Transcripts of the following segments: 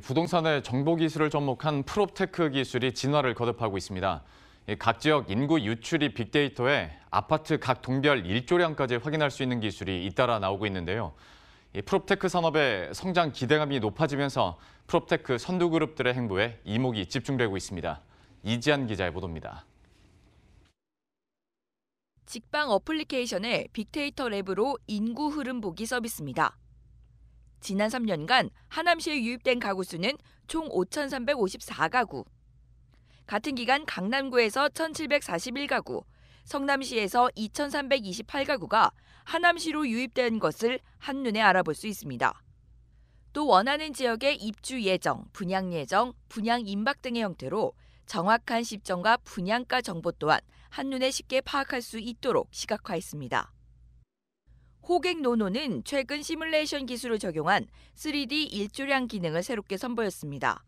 부동산의 정보 기술을 접목한 프롭테크 기술이 진화를 거듭하고 있습니다. 각 지역 인구 유출이 빅데이터에 아파트 각 동별 일조량까지 확인할 수 있는 기술이 잇따라 나오고 있는데요. 프롭테크 산업의 성장 기대감이 높아지면서 프롭테크 선두 그룹들의 행보에 이목이 집중되고 있습니다. 이지한 기자의 보도입니다. 직방 어플리케이션의 빅데이터 랩으로 인구 흐름 보기 서비스입니다. 지난 3년간 하남시에 유입된 가구 수는 총 5,354가구. 같은 기간 강남구에서 1,741가구, 성남시에서 2,328가구가 하남시로 유입된 것을 한눈에 알아볼 수 있습니다. 또 원하는 지역의 입주 예정, 분양 예정, 분양 임박 등의 형태로 정확한 시점과 분양가 정보 또한 한눈에 쉽게 파악할 수 있도록 시각화했습니다. 호객 노노는 최근 시뮬레이션 기술을 적용한 3D 일조량 기능을 새롭게 선보였습니다.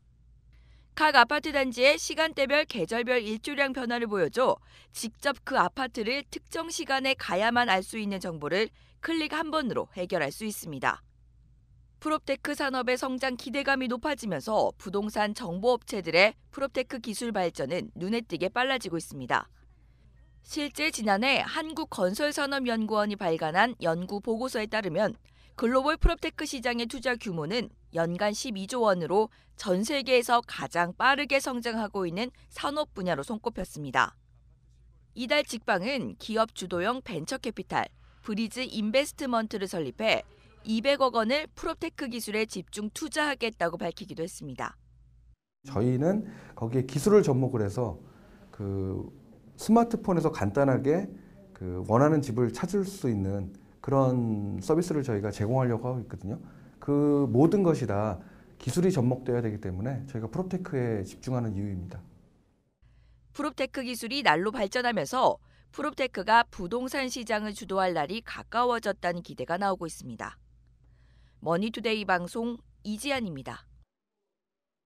각 아파트 단지의 시간대별 계절별 일조량 변화를 보여줘 직접 그 아파트를 특정 시간에 가야만 알 수 있는 정보를 클릭 한 번으로 해결할 수 있습니다. 프롭테크 산업의 성장 기대감이 높아지면서 부동산 정보 업체들의 프롭테크 기술 발전은 눈에 띄게 빨라지고 있습니다. 실제 지난해 한국건설산업연구원이 발간한 연구 보고서에 따르면 글로벌 프롭테크 시장의 투자 규모는 연간 12조 원으로 전 세계에서 가장 빠르게 성장하고 있는 산업 분야로 손꼽혔습니다. 이달 직방은 기업 주도형 벤처 캐피탈 브리즈 인베스트먼트를 설립해 200억 원을 프롭테크 기술에 집중 투자하겠다고 밝히기도 했습니다. 저희는 거기에 기술을 접목을 해서 그 스마트폰에서 간단하게 그 원하는 집을 찾을 수 있는 그런 서비스를 저희가 제공하려고 하고 있거든요. 그 모든 것이 다 기술이 접목되어야 되기 때문에 저희가 프롭테크에 집중하는 이유입니다. 프롭테크 기술이 날로 발전하면서 프롭테크가 부동산 시장을 주도할 날이 가까워졌다는 기대가 나오고 있습니다. 머니투데이 방송 이지안입니다.